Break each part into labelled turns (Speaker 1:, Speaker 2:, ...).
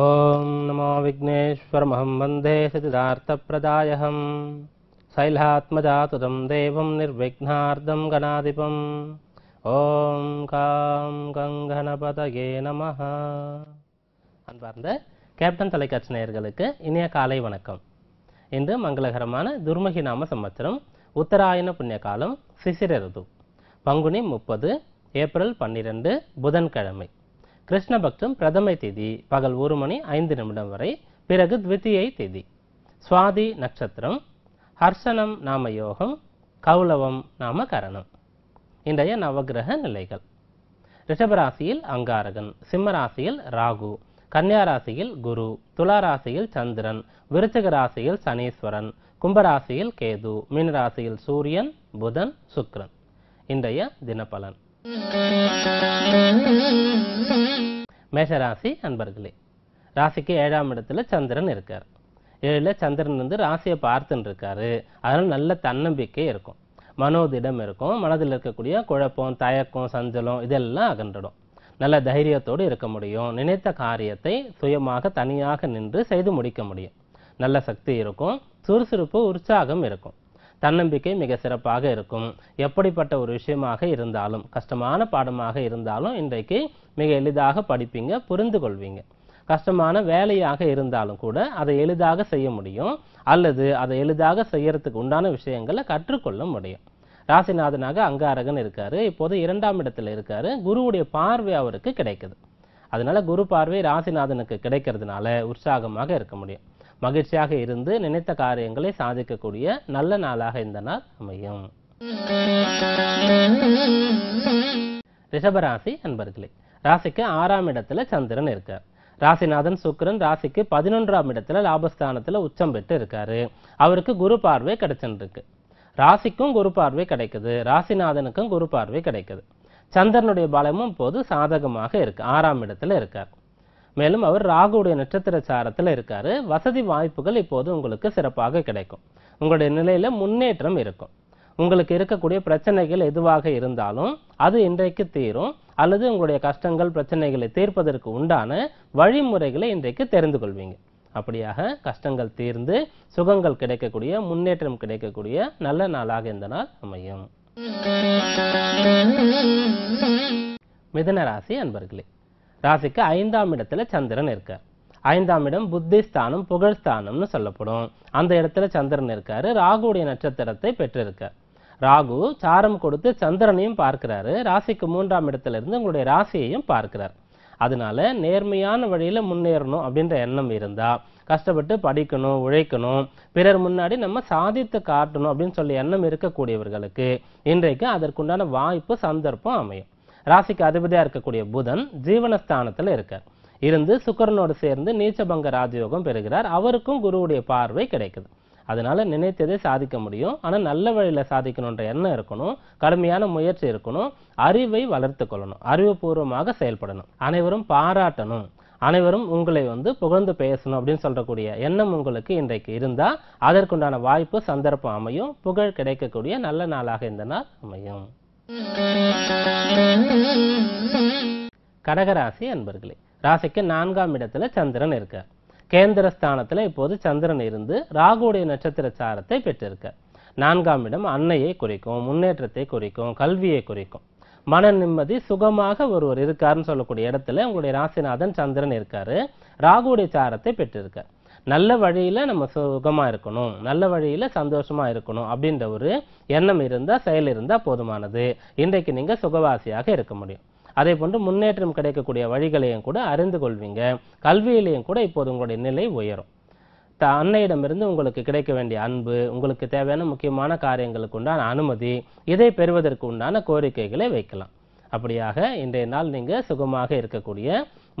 Speaker 1: ஓம் ॐ नमो வந்தே वन्दे सतिदार्थप्रदायहं शैलात्मजातुतं தேவம் நிர்விக்னார்தம் கணாதிபம் ஓம் காம் கங்கணபதயே நம அன்பார்ந்த கேப்டன் தொலைக்காட்சி நேயர்களுக்கு இனிய காலை வணக்கம் இன்று மங்களகரமான துர்மகி நாம சம்பத்திரம் உத்தராயண புண்ணிய காலம் சிசிர பங்குனி முப்பது ஏப்ரல் பன்னிரண்டு புதன்கிழமை கிருஷ்ணபக்தம் பிரதமை தேதி பகல் ஒரு மணி ஐந்து நிமிடம் வரை பிறகு த்வித்தியை தேதி சுவாதி நட்சத்திரம் ஹர்ஷனம் நாம யோகம் கௌலவம் நாம கரணம் இன்றைய நவகிரக நிலைகள் ரிஷபராசியில் அங்காரகன் சிம்மராசியில் ராகு கன்னியாராசியில் குரு துளாராசியில் சந்திரன் விருச்சிக ராசியில் சனீஸ்வரன் கும்பராசியில் கேது மீனராசியில் சூரியன் புதன் சுக்ரன் இன்றைய தினப்பலன் மேஷராசி அன்பர்களே ராசிக்கு ஏழாம் இடத்துல சந்திரன் இருக்கார் ஏழில் சந்திரன் வந்து ராசியை பார்த்துன்னு இருக்காரு அதனால் நல்ல தன்னம்பிக்கை இருக்கும் மனோதிடம் இருக்கும் மனதில் இருக்கக்கூடிய குழப்பம் தயக்கம் சஞ்சலம் இதெல்லாம் அகன்றுடும் நல்ல தைரியத்தோடு இருக்க முடியும் நினைத்த காரியத்தை சுயமாக தனியாக நின்று செய்து முடிக்க முடியும் நல்ல சக்தி இருக்கும் சுறுசுறுப்பு உற்சாகம் இருக்கும் தன்னம்பிக்கை மிக சிறப்பாக இருக்கும் எப்படிப்பட்ட ஒரு விஷயமாக இருந்தாலும் கஷ்டமான பாடமாக இருந்தாலும் இன்றைக்கு மிக எளிதாக படிப்பீங்க புரிந்து கொள்வீங்க கஷ்டமான வேலையாக இருந்தாலும் கூட அதை எளிதாக செய்ய முடியும் அல்லது அதை எளிதாக செய்யறதுக்கு உண்டான விஷயங்களை கற்றுக்கொள்ள முடியும் ராசிநாதனாக அங்காரகன் இருக்காரு இப்போது இரண்டாம் இடத்துல இருக்காரு குருவுடைய பார்வை அவருக்கு கிடைக்குது அதனால குரு பார்வை ராசிநாதனுக்கு கிடைக்கிறதுனால உற்சாகமாக இருக்க முடியும் மகிழ்ச்சியாக இருந்து நினைத்த காரியங்களை சாதிக்கக்கூடிய நல்ல நாளாக இந்த நாள் அமையும் ரிஷபராசி அன்பர்களே ராசிக்கு ஆறாம் இடத்துல சந்திரன் இருக்கார் ராசிநாதன் சுக்கரன் ராசிக்கு பதினொன்றாம் இடத்துல லாபஸ்தானத்தில் உச்சம் பெற்று இருக்காரு அவருக்கு குரு பார்வை கிடைச்சிருக்கு ராசிக்கும் குரு பார்வை கிடைக்குது ராசிநாதனுக்கும் குரு பார்வை கிடைக்குது சந்திரனுடைய பலமும் போது சாதகமாக இருக்கு ஆறாம் இடத்துல இருக்கார் மேலும் அவர் ராகுடைய நட்சத்திர சாரத்தில் இருக்கார் வசதி வாய்ப்புகள் இப்போது உங்களுக்கு சிறப்பாக கிடைக்கும் உங்களுடைய நிலையில் முன்னேற்றம் இருக்கும் உங்களுக்கு இருக்கக்கூடிய பிரச்சனைகள் எதுவாக இருந்தாலும் அது இன்றைக்கு தீரும் அல்லது உங்களுடைய கஷ்டங்கள் பிரச்சனைகளை தீர்ப்பதற்கு உண்டான வழிமுறைகளை இன்றைக்கு தெரிந்து கொள்வீங்க அப்படியாக கஷ்டங்கள் தீர்ந்து சுகங்கள் கிடைக்கக்கூடிய முன்னேற்றம் கிடைக்கக்கூடிய நல்ல நாளாக இந்த நாள் அமையும் மிதனராசி அன்பர்களே ராசிக்கு ஐந்தாம் இடத்துல சந்திரன் இருக்கார் ஐந்தாம் இடம் புத்தி ஸ்தானம் புகழ்ஸ்தானம்னு சொல்லப்படும் அந்த இடத்துல சந்திரன் இருக்காரு ராகுடைய நட்சத்திரத்தை பெற்றிருக்கார் ராகு சாரம் கொடுத்து சந்திரனையும் பார்க்கிறாரு ராசிக்கு மூன்றாம் இடத்துல இருந்து உங்களுடைய ராசியையும் பார்க்கிறார் அதனால நேர்மையான வழியில் முன்னேறணும் அப்படின்ற எண்ணம் இருந்தால் கஷ்டப்பட்டு படிக்கணும் உழைக்கணும் பிறர் முன்னாடி நம்ம சாதித்து காட்டணும் அப்படின்னு சொல்லி எண்ணம் இருக்கக்கூடியவர்களுக்கு இன்றைக்கு அதற்குண்டான வாய்ப்பு சந்தர்ப்பம் அமையும் ராசிக்கு அதிபதியாக இருக்கக்கூடிய புதன் ஜீவனஸ்தானத்தில் இருக்கார் இருந்து சுக்கரனோடு சேர்ந்து நீச்சபங்க ராஜயோகம் பெறுகிறார் அவருக்கும் குருவுடைய பார்வை கிடைக்குது அதனால் நினைத்ததை சாதிக்க முடியும் ஆனால் நல்ல வழியில் சாதிக்கணுன்ற எண்ணம் இருக்கணும் கடுமையான முயற்சி இருக்கணும் அறிவை வளர்த்து கொள்ளணும் அறிவுபூர்வமாக செயல்படணும் அனைவரும் பாராட்டணும் அனைவரும் உங்களை வந்து புகழ்ந்து பேசணும் அப்படின்னு சொல்லக்கூடிய எண்ணம் உங்களுக்கு இன்றைக்கு இருந்தால் அதற்குண்டான வாய்ப்பு சந்தர்ப்பம் அமையும் புகழ் கிடைக்கக்கூடிய நல்ல நாளாக இந்த நாள் அமையும் கடகராசி அன்பர்களே ராசிக்கு நான்காம் இடத்துல சந்திரன் இருக்க கேந்திர ஸ்தானத்துல இப்போது சந்திரன் இருந்து ராகுடைய நட்சத்திர சாரத்தை பெற்றிருக்க நான்காம் இடம் அன்னையை குறிக்கும் முன்னேற்றத்தை குறிக்கும் கல்வியை குறிக்கும் மன நிம்மதி சுகமாக ஒருவர் இருக்காருன்னு சொல்லக்கூடிய இடத்துல உங்களுடைய ராசிநாதன் சந்திரன் இருக்காரு ராகுடைய சாரத்தை பெற்றிருக்கார் நல்ல வழியில் நம்ம சுகமாக இருக்கணும் நல்ல வழியில் சந்தோஷமாக இருக்கணும் அப்படின்ற ஒரு எண்ணம் இருந்தால் செயல் இருந்தால் போதுமானது இன்றைக்கு நீங்கள் சுகவாசியாக இருக்க முடியும் அதே போன்று முன்னேற்றம் கிடைக்கக்கூடிய வழிகளையும் கூட அறிந்து கொள்வீங்க கல்வியிலையும் கூட இப்போது உங்களுடைய நிலை உயரும் த அன்னையிடமிருந்து உங்களுக்கு கிடைக்க வேண்டிய அன்பு உங்களுக்கு தேவையான முக்கியமான காரியங்களுக்கு உண்டான அனுமதி இதை பெறுவதற்கு உண்டான கோரிக்கைகளை வைக்கலாம் அப்படியாக இன்றைய நாள் நீங்கள் சுகமாக இருக்கக்கூடிய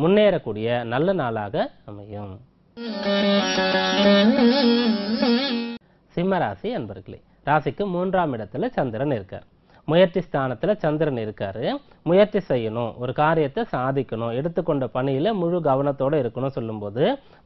Speaker 1: முன்னேறக்கூடிய நல்ல நாளாக அமையும் சிம்மராசி அன்பர்களே ராசிக்கு மூன்றாம் இடத்துல சந்திரன் இருக்கார் முயற்சி ஸ்தானத்தில் சந்திரன் இருக்காரு முயற்சி செய்யணும் ஒரு காரியத்தை சாதிக்கணும் எடுத்துக்கொண்ட பணியில் முழு கவனத்தோடு இருக்கணும் சொல்லும்போது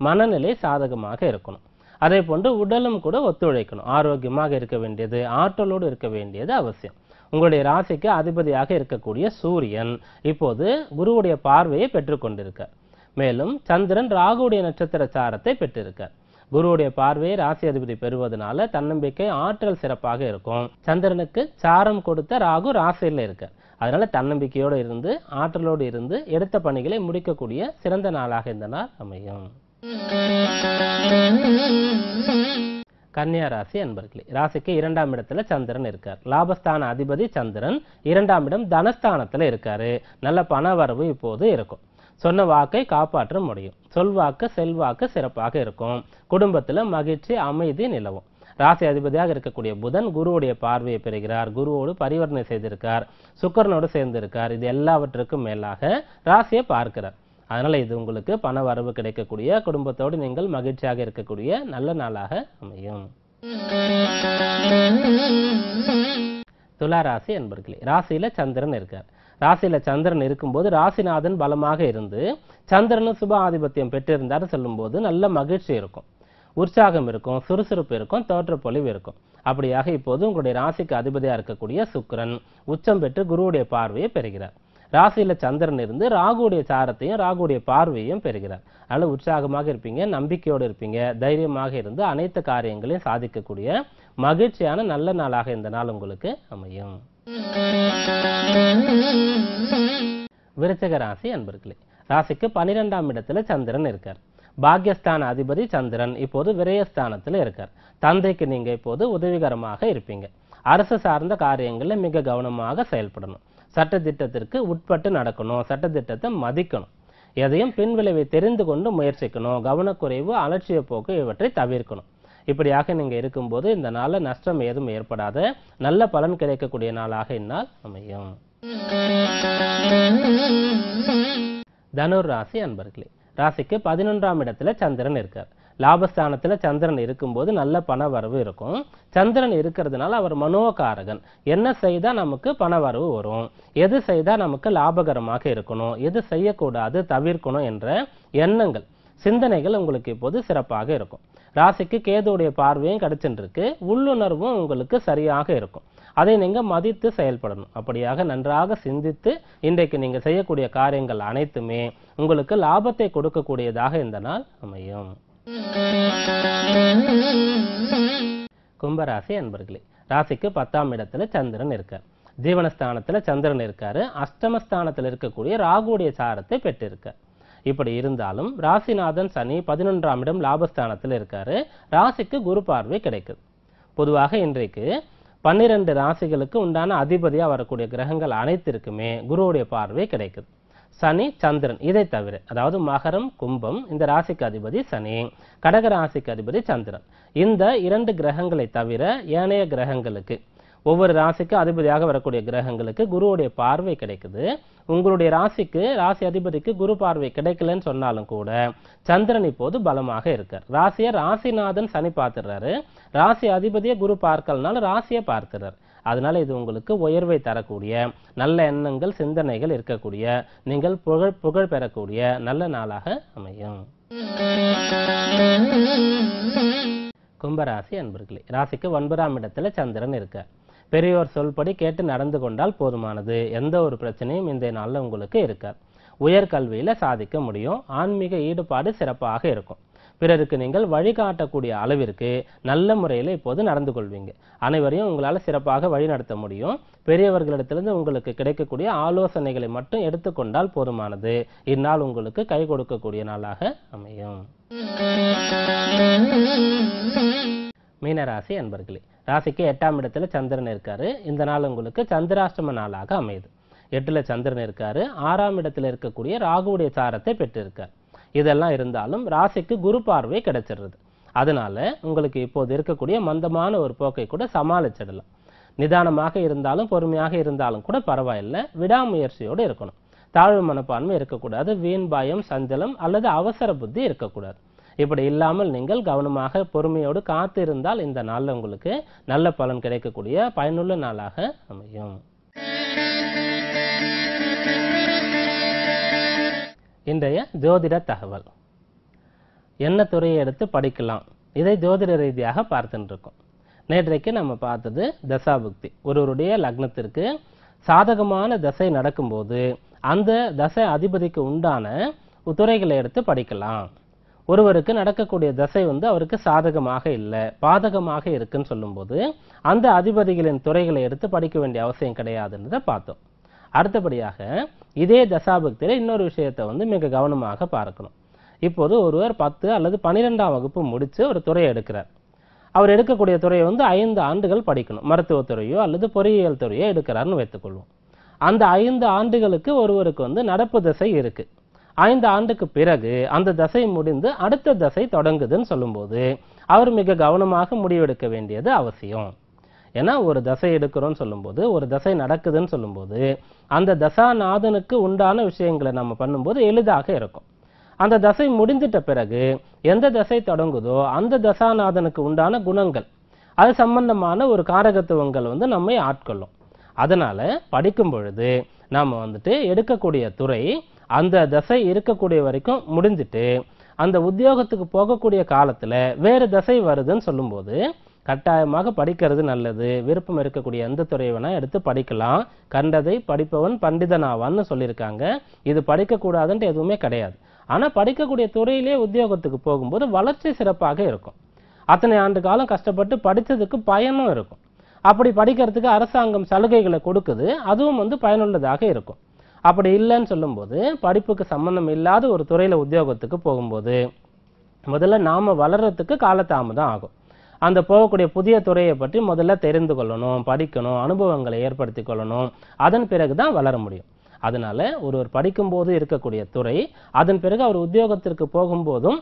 Speaker 1: மனநிலை சாதகமாக இருக்கணும் அதே போன்று உடலும் கூட ஒத்துழைக்கணும் ஆரோக்கியமாக இருக்க வேண்டியது ஆற்றலோடு இருக்க வேண்டியது அவசியம் உங்களுடைய ராசிக்கு அதிபதியாக இருக்கக்கூடிய சூரியன் இப்போது குருவுடைய பார்வையை பெற்றுக்கொண்டிருக்கார் மேலும் சந்திரன் ராகுடைய நட்சத்திர சாரத்தை பெற்றிருக்கார் குருவுடைய பார்வையை ராசி அதிபதி பெறுவதனால தன்னம்பிக்கை ஆற்றல் சிறப்பாக இருக்கும் சந்திரனுக்கு சாரம் கொடுத்த ராகு ராசியில் இருக்கார் அதனால தன்னம்பிக்கையோடு இருந்து ஆற்றலோடு இருந்து எடுத்த பணிகளை முடிக்கக்கூடிய சிறந்த நாளாக இந்த நாள் அமையும் கன்னியா ராசி அன்பர்களே ராசிக்கு இரண்டாம் இடத்துல சந்திரன் இருக்கார் லாபஸ்தான அதிபதி சந்திரன் இரண்டாம் இடம் தனஸ்தானத்துல இருக்காரு நல்ல பண வரவு இப்போது இருக்கும் சொன்ன வாக்கை காப்பாற்ற முடியும் சொல்வாக்கு செல்வாக்கு சிறப்பாக இருக்கும் குடும்பத்தில் மகிழ்ச்சி அமைதி நிலவும் ராசி அதிபதியாக இருக்கக்கூடிய புதன் குருவுடைய பார்வையை பெறுகிறார் குருவோடு பரிவர்த்தனை செய்திருக்கார் சுக்கரனோடு சேர்ந்திருக்கார் இது எல்லாவற்றுக்கும் மேலாக ராசியை பார்க்கிறார் அதனால் இது உங்களுக்கு பண வரவு கிடைக்கக்கூடிய குடும்பத்தோடு நீங்கள் மகிழ்ச்சியாக இருக்கக்கூடிய நல்ல நாளாக அமையும் துலா ராசி என்பர்களே ராசியில சந்திரன் இருக்கார் ராசியில் சந்திரன் இருக்கும்போது ராசிநாதன் பலமாக இருந்து சந்திரனும் சுப ஆதிபத்தியம் பெற்றிருந்தார் சொல்லும்போது நல்ல மகிழ்ச்சி இருக்கும் உற்சாகம் இருக்கும் சுறுசுறுப்பு இருக்கும் தோற்றப்பொழிவு இருக்கும் அப்படியாக இப்போது உங்களுடைய ராசிக்கு அதிபதியாக இருக்கக்கூடிய சுக்கரன் உச்சம் பெற்று குருவுடைய பார்வையை பெறுகிறார் ராசியில் சந்திரன் இருந்து ராகுடைய சாரத்தையும் ராகுடைய பார்வையும் பெறுகிறார் அதனால் உற்சாகமாக இருப்பீங்க நம்பிக்கையோடு இருப்பீங்க தைரியமாக இருந்து அனைத்து காரியங்களையும் சாதிக்கக்கூடிய மகிழ்ச்சியான நல்ல நாளாக இந்த நாள் உங்களுக்கு அமையும் விருச்சக ராசி அன்பர்களே ராசிக்கு பனிரெண்டாம் இடத்துல சந்திரன் இருக்கார் பாக்யஸ்தான அதிபதி சந்திரன் இப்போது விரயஸ்தானத்தில் இருக்கார் தந்தைக்கு நீங்க இப்போது உதவிகரமாக இருப்பீங்க அரசு சார்ந்த காரியங்களில் மிக கவனமாக செயல்படணும் சட்டத்திட்டத்திற்கு உட்பட்டு நடக்கணும் சட்டத்திட்டத்தை மதிக்கணும் எதையும் பின்விளைவை தெரிந்து கொண்டு முயற்சிக்கணும் கவனக்குறைவு அலட்சிய போக்கு இவற்றை தவிர்க்கணும் இப்படியாக நீங்கள் இருக்கும்போது இந்த நாளில் நஷ்டம் ஏதும் ஏற்படாத நல்ல பலன் கிடைக்கக்கூடிய நாளாக இந்நாள் அமையும் தனுர் ராசி அன்பர்களே ராசிக்கு பதினொன்றாம் இடத்துல சந்திரன் இருக்கார் லாபஸ்தானத்தில் சந்திரன் இருக்கும்போது நல்ல பண வரவு இருக்கும் சந்திரன் இருக்கிறதுனால அவர் மனோகாரகன் என்ன செய்தால் நமக்கு பண வரவு வரும் எது செய்தால் நமக்கு லாபகரமாக இருக்கணும் எது செய்யக்கூடாது தவிர்க்கணும் என்ற எண்ணங்கள் சிந்தனைகள் உங்களுக்கு இப்போது சிறப்பாக இருக்கும் ராசிக்கு கேதுவுடைய பார்வையும் கிடைச்சுருக்கு உள்ளுணர்வும் உங்களுக்கு சரியாக இருக்கும் அதை நீங்கள் மதித்து செயல்படணும் அப்படியாக நன்றாக சிந்தித்து இன்றைக்கு நீங்கள் செய்யக்கூடிய காரியங்கள் அனைத்துமே உங்களுக்கு லாபத்தை கொடுக்கக்கூடியதாக இந்த நாள் அமையும் கும்பராசி அன்பர்களே ராசிக்கு பத்தாம் இடத்துல சந்திரன் இருக்கார் ஜீவனஸ்தானத்துல சந்திரன் இருக்காரு அஷ்டமஸ்தானத்துல இருக்கக்கூடிய ராகுடைய சாரத்தை பெற்றிருக்கார் இப்படி இருந்தாலும் ராசிநாதன் சனி பதினொன்றாம் இடம் லாபஸ்தானத்தில் இருக்காரு ராசிக்கு குரு பார்வை கிடைக்குது பொதுவாக இன்றைக்கு பன்னிரெண்டு ராசிகளுக்கு உண்டான அதிபதியாக வரக்கூடிய கிரகங்கள் அனைத்திற்குமே குருவுடைய பார்வை கிடைக்குது சனி சந்திரன் இதை தவிர அதாவது மகரம் கும்பம் இந்த ராசிக்கு அதிபதி சனி கடக ராசிக்கு அதிபதி சந்திரன் இந்த இரண்டு கிரகங்களை தவிர ஏனைய கிரகங்களுக்கு ஒவ்வொரு ராசிக்கு அதிபதியாக வரக்கூடிய கிரகங்களுக்கு குருவுடைய பார்வை கிடைக்குது உங்களுடைய ராசிக்கு ராசி அதிபதிக்கு குரு பார்வை கிடைக்கலன்னு சொன்னாலும் கூட சந்திரன் இப்போது பலமாக இருக்கார் ராசியை ராசிநாதன் சனி பார்த்துடுறாரு ராசி அதிபதியை குரு பார்க்கலனால ராசியை பார்க்கிறார் அதனால இது உங்களுக்கு உயர்வை தரக்கூடிய நல்ல எண்ணங்கள் சிந்தனைகள் இருக்கக்கூடிய நீங்கள் புகழ் புகழ் பெறக்கூடிய நல்ல நாளாக அமையும் கும்பராசி அன்பர்களே ராசிக்கு ஒன்பதாம் இடத்துல சந்திரன் இருக்கார் பெரியோர் சொல்படி கேட்டு நடந்து கொண்டால் போதுமானது எந்த ஒரு பிரச்சனையும் இந்த நாளில் உங்களுக்கு இருக்காது உயர்கல்வியில் சாதிக்க முடியும் ஆன்மீக ஈடுபாடு சிறப்பாக இருக்கும் பிறருக்கு நீங்கள் வழிகாட்டக்கூடிய அளவிற்கு நல்ல முறையில் இப்போது நடந்து கொள்வீங்க அனைவரையும் உங்களால் சிறப்பாக வழிநடத்த முடியும் பெரியவர்களிடத்திலிருந்து உங்களுக்கு கிடைக்கக்கூடிய ஆலோசனைகளை மட்டும் எடுத்துக்கொண்டால் போதுமானது இந்நாள் உங்களுக்கு கை கொடுக்கக்கூடிய நாளாக அமையும்
Speaker 2: mm-hmm.
Speaker 1: மீனராசி அன்பர்களே ராசிக்கு எட்டாம் இடத்துல சந்திரன் இருக்காரு இந்த நாள் உங்களுக்கு சந்திராஷ்டம நாளாக அமையுது எட்டுல சந்திரன் இருக்காரு ஆறாம் இடத்துல இருக்கக்கூடிய ராகுவுடைய சாரத்தை பெற்றிருக்கார் இதெல்லாம் இருந்தாலும் ராசிக்கு குரு பார்வை கிடைச்சிடுறது அதனால உங்களுக்கு இப்போது இருக்கக்கூடிய மந்தமான ஒரு போக்கை கூட சமாளிச்சிடலாம் நிதானமாக இருந்தாலும் பொறுமையாக இருந்தாலும் கூட பரவாயில்லை விடாமுயற்சியோடு இருக்கணும் தாழ்வு மனப்பான்மை இருக்கக்கூடாது வீண் பயம் சஞ்சலம் அல்லது அவசர புத்தி இருக்கக்கூடாது இப்படி இல்லாமல் நீங்கள் கவனமாக பொறுமையோடு காத்திருந்தால் இந்த நாளில் உங்களுக்கு நல்ல பலன் கிடைக்கக்கூடிய பயனுள்ள நாளாக அமையும் இன்றைய ஜோதிட தகவல் என்ன துறையை எடுத்து படிக்கலாம் இதை ஜோதிட ரீதியாக பார்த்துட்டுருக்கோம் நேற்றைக்கு நம்ம பார்த்தது தசாபுக்தி ஒருவருடைய லக்னத்திற்கு சாதகமான தசை நடக்கும்போது அந்த தசை அதிபதிக்கு உண்டான துறைகளை எடுத்து படிக்கலாம் ஒருவருக்கு நடக்கக்கூடிய தசை வந்து அவருக்கு சாதகமாக இல்லை பாதகமாக இருக்குன்னு சொல்லும்போது அந்த அதிபதிகளின் துறைகளை எடுத்து படிக்க வேண்டிய அவசியம் கிடையாதுன்றதை பார்த்தோம் அடுத்தபடியாக இதே தசாபக்தியில் இன்னொரு விஷயத்தை வந்து மிக கவனமாக பார்க்கணும் இப்போது ஒருவர் பத்து அல்லது பன்னிரெண்டாம் வகுப்பு முடித்து ஒரு துறை எடுக்கிறார் அவர் எடுக்கக்கூடிய துறையை வந்து ஐந்து ஆண்டுகள் படிக்கணும் மருத்துவத்துறையோ அல்லது பொறியியல் துறையோ எடுக்கிறார்னு வைத்துக்கொள்வோம் அந்த ஐந்து ஆண்டுகளுக்கு ஒருவருக்கு வந்து நடப்பு தசை இருக்குது ஐந்து ஆண்டுக்கு பிறகு அந்த தசை முடிந்து அடுத்த தசை தொடங்குதுன்னு சொல்லும்போது அவர் மிக கவனமாக முடிவெடுக்க வேண்டியது அவசியம் ஏன்னா ஒரு தசை எடுக்கிறோன்னு சொல்லும்போது ஒரு தசை நடக்குதுன்னு சொல்லும்போது அந்த தசாநாதனுக்கு உண்டான விஷயங்களை நம்ம பண்ணும்போது எளிதாக இருக்கும் அந்த தசை முடிந்துட்ட பிறகு எந்த தசை தொடங்குதோ அந்த தசாநாதனுக்கு உண்டான குணங்கள் அது சம்பந்தமான ஒரு காரகத்துவங்கள் வந்து நம்மை ஆட்கொள்ளும் அதனால் படிக்கும் பொழுது நாம் வந்துட்டு எடுக்கக்கூடிய துறை அந்த தசை இருக்கக்கூடிய வரைக்கும் முடிஞ்சிட்டு அந்த உத்தியோகத்துக்கு போகக்கூடிய காலத்தில் வேறு தசை வருதுன்னு சொல்லும்போது கட்டாயமாக படிக்கிறது நல்லது விருப்பம் இருக்கக்கூடிய எந்த துறையை வேணால் எடுத்து படிக்கலாம் கண்டதை படிப்பவன் பண்டிதனாவான்னு சொல்லியிருக்காங்க இது படிக்கக்கூடாதுன்ட்டு எதுவுமே கிடையாது ஆனால் படிக்கக்கூடிய துறையிலே உத்தியோகத்துக்கு போகும்போது வளர்ச்சி சிறப்பாக இருக்கும் அத்தனை ஆண்டு காலம் கஷ்டப்பட்டு படித்ததுக்கு பயனும் இருக்கும் அப்படி படிக்கிறதுக்கு அரசாங்கம் சலுகைகளை கொடுக்குது அதுவும் வந்து பயனுள்ளதாக இருக்கும் அப்படி இல்லைன்னு சொல்லும்போது படிப்புக்கு சம்மந்தம் இல்லாத ஒரு துறையில் உத்தியோகத்துக்கு போகும்போது முதல்ல நாம் வளர்கிறதுக்கு காலத்தாமதம் ஆகும் அந்த போகக்கூடிய புதிய துறையை பற்றி முதல்ல தெரிந்து கொள்ளணும் படிக்கணும் அனுபவங்களை ஏற்படுத்தி கொள்ளணும் அதன் பிறகு தான் வளர முடியும் அதனால் ஒருவர் படிக்கும்போது இருக்கக்கூடிய துறை அதன் பிறகு அவர் உத்தியோகத்திற்கு போகும்போதும்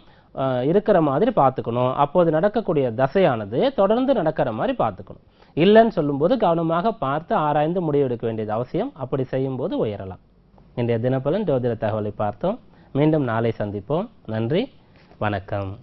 Speaker 1: இருக்கிற மாதிரி பார்த்துக்கணும் அப்போது நடக்கக்கூடிய தசையானது தொடர்ந்து நடக்கிற மாதிரி பார்த்துக்கணும் இல்லைன்னு சொல்லும்போது கவனமாக பார்த்து ஆராய்ந்து முடிவெடுக்க வேண்டியது அவசியம் அப்படி செய்யும்போது உயரலாம் இன்றைய தினப்பலன் ஜோதிட தகவலை பார்த்தோம் மீண்டும் நாளை சந்திப்போம் நன்றி வணக்கம்